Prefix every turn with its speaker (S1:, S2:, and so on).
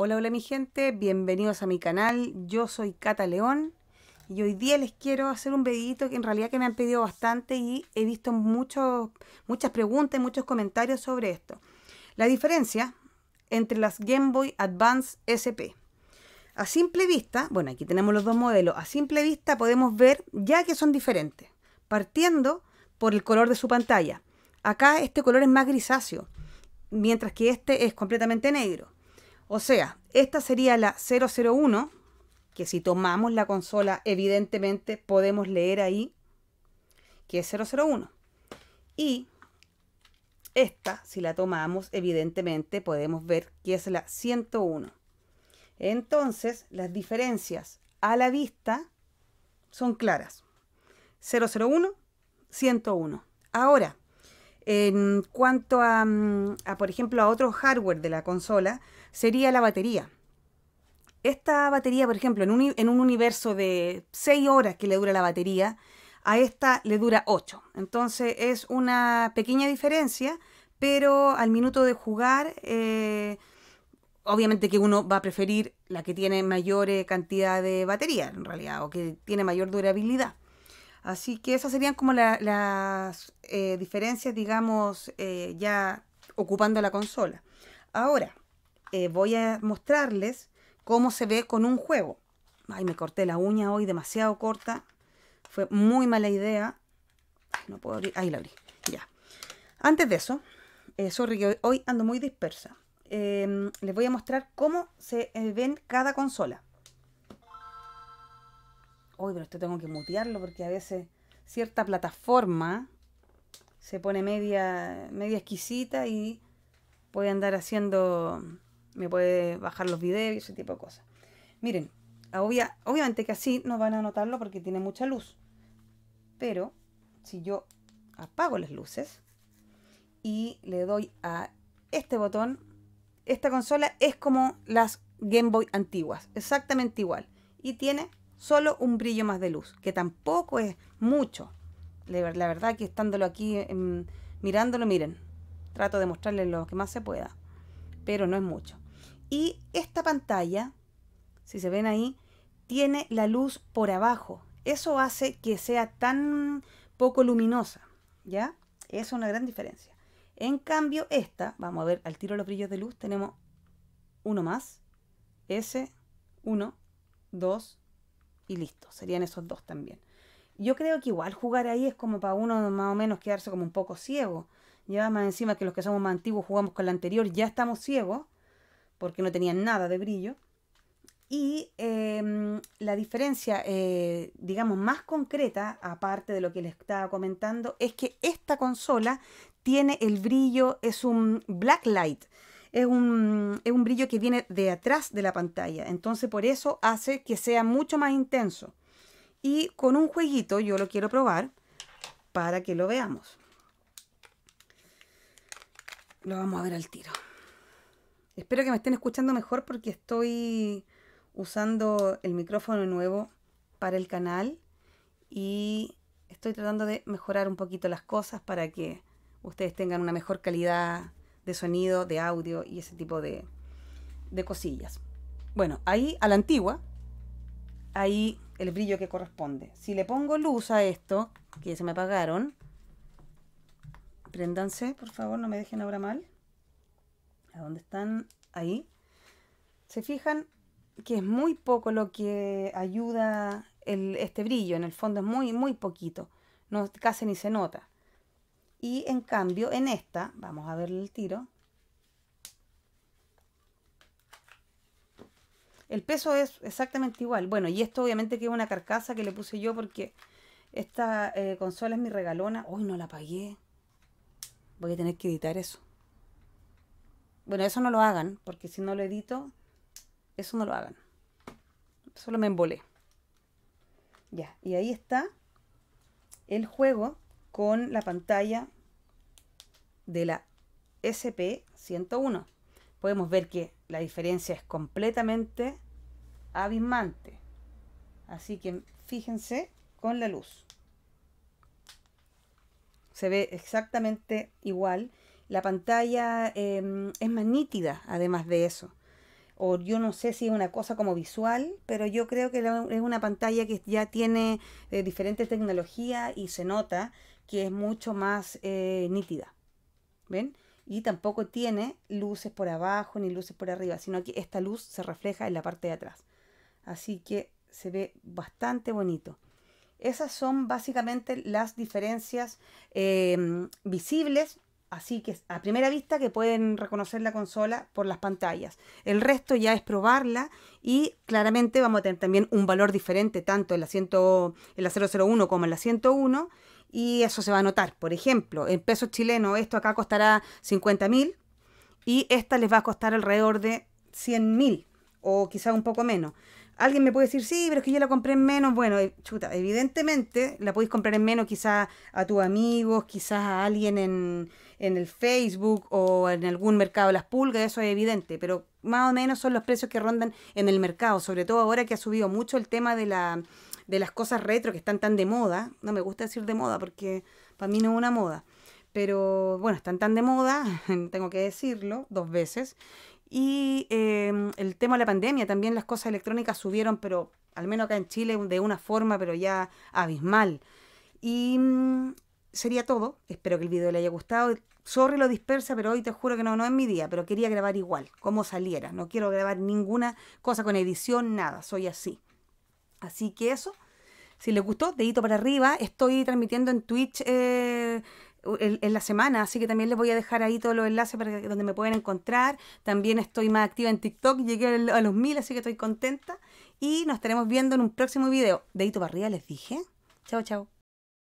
S1: Hola, hola mi gente, bienvenidos a mi canal. Yo soy Cata León y hoy día les quiero hacer un videito que en realidad que me han pedido bastante y he visto muchos, muchas preguntas y muchos comentarios sobre esto. La diferencia entre las Game Boy Advance SP. A simple vista, bueno, aquí tenemos los dos modelos, a simple vista podemos ver ya que son diferentes, partiendo por el color de su pantalla. Acá este color es más grisáceo, mientras que este es completamente negro. O sea, esta sería la 001, que si tomamos la consola, evidentemente podemos leer ahí que es 001. Y esta, si la tomamos, evidentemente podemos ver que es la 101. Entonces, las diferencias a la vista son claras. 001, 101. Ahora, en cuanto mm, a, por ejemplo, a otro hardware de la consola, sería la batería. Esta batería, por ejemplo, en un, universo de 6 horas que le dura la batería, a esta le dura 8. Entonces es una pequeña diferencia, pero al minuto de jugar, eh, obviamente que uno va a preferir la que tiene mayor eh, cantidad de batería, en realidad, o que tiene mayor durabilidad. Así que esas serían como las eh, diferencias, digamos, eh, ya ocupando la consola. Ahora, eh, voy a mostrarles cómo se ve con un juego. Ay, me corté la uña hoy demasiado corta. Fue muy mala idea. no puedo abrir. Ahí la abrí. Ya. Antes de eso, sorry que hoy ando muy dispersa. Em, les voy a mostrar cómo se ven cada consola. Uy, pero esto tengo que mutearlo porque a veces cierta plataforma se pone media, media exquisita y puede andar haciendo, me puede bajar los videos y ese tipo de cosas. Miren, obvia, obviamente que así no van a notarlo porque tiene mucha luz, pero si yo apago las luces y le doy a este botón, esta consola es como las Game Boy antiguas, exactamente igual. Y tiene solo un brillo más de luz, que tampoco es mucho. La verdad que estándolo aquí em, mirándolo, miren, trato de mostrarles lo que más se pueda, pero no es mucho. Y esta pantalla, si se ven ahí, tiene la luz por abajo. Eso hace que sea tan poco luminosa, ¿ya? Es una gran diferencia. En cambio, esta, vamos a ver al tiro los brillos de luz, tenemos uno más, S, uno, dos, y listo, serían esos dos también. Yo creo que igual jugar ahí es como para uno más o menos quedarse como un poco ciego. Ya más encima que los que somos más antiguos jugamos con la anterior, ya estamos ciegos, porque no tenían nada de brillo. Y em, la diferencia, eh, digamos, más concreta, aparte de lo que les estaba comentando, es que esta consola tiene el brillo, es un blacklight, es un, brillo que viene de atrás de la pantalla. Entonces por eso hace que sea mucho más intenso. Y con un jueguito yo lo quiero probar para que lo veamos. Lo vamos a ver al tiro. Espero que me estén escuchando mejor porque estoy usando el micrófono nuevo para el canal y estoy tratando de mejorar un poquito las cosas para que ustedes tengan una mejor calidad de sonido, de audio y ese tipo de, cosillas. Bueno, ahí a la antigua, ahí el brillo que corresponde. Si le pongo luz a esto, que se me apagaron, prendanse, por favor, no me dejen ahora mal. ¿A dónde están? Ahí. Se fijan que es muy poco lo que ayuda este brillo, en el fondo es muy, muy poquito. No, casi ni se nota. Y en cambio en esta, vamos a ver el tiro, el peso es exactamente igual. Bueno, y esto obviamente que es una carcasa que le puse yo porque esta eh, consola es mi regalona. Uy, no la pagué. Voy a tener que editar eso. Bueno, eso no lo hagan, porque si no lo edito, eso no lo hagan. Solo me embolé. Ya, y ahí está el juego con la pantalla de la SP101. Podemos ver que la diferencia es completamente abismante. Así que fíjense con la luz. Se ve exactamente igual. La pantalla em, es más nítida, además de eso. O yo no sé si es una cosa como visual, pero yo creo que es una pantalla que ya tiene eh, diferentes tecnologías y se nota que es mucho más eh, nítida. ¿Ven? Y tampoco tiene luces por abajo ni luces por arriba, sino que esta luz se refleja en la parte de atrás. Así que se ve bastante bonito. Esas son básicamente las diferencias em, visibles, así que a primera vista que pueden reconocer la consola por las pantallas. El resto ya es probarla y claramente vamos a tener también un valor diferente tanto el la, el en la 001 como en la 101 y eso se va a notar. Por ejemplo, en peso chileno esto acá costará 50 mil y esta les va a costar alrededor de 100 mil o quizá un poco menos. Alguien me puede decir, sí, pero es que yo la compré en menos. Bueno, eh, chuta, evidentemente la podéis comprar en menos quizás a tus amigos, quizás a alguien en, en el Facebook o en algún mercado de las pulgas, eso es evidente, pero más o menos son los precios que rondan en el mercado, sobre todo ahora que ha subido mucho el tema de la de las cosas retro que están tan de moda. No me gusta decir de moda porque para mí no es una moda. Pero bueno, están tan de moda, tengo que decirlo dos veces. Y em, el tema de la pandemia, también las cosas electrónicas subieron, pero al menos acá en Chile, de una forma, pero ya abismal. Y mm, sería todo. Espero que el video le haya gustado. Sorry lo dispersa, pero hoy te juro que no, no es mi día, pero quería grabar igual, como saliera. No quiero grabar ninguna cosa con edición, nada, soy así. Así que eso, si les gustó, dedito para arriba. Estoy transmitiendo en Twitch eh, en, la semana, así que también les voy a dejar ahí todos los enlaces para donde me pueden encontrar. También estoy más activa en TikTok, llegué a los mil, así que estoy contenta. Y nos estaremos viendo en un próximo video. Dedito para arriba, les dije. Chao, chao.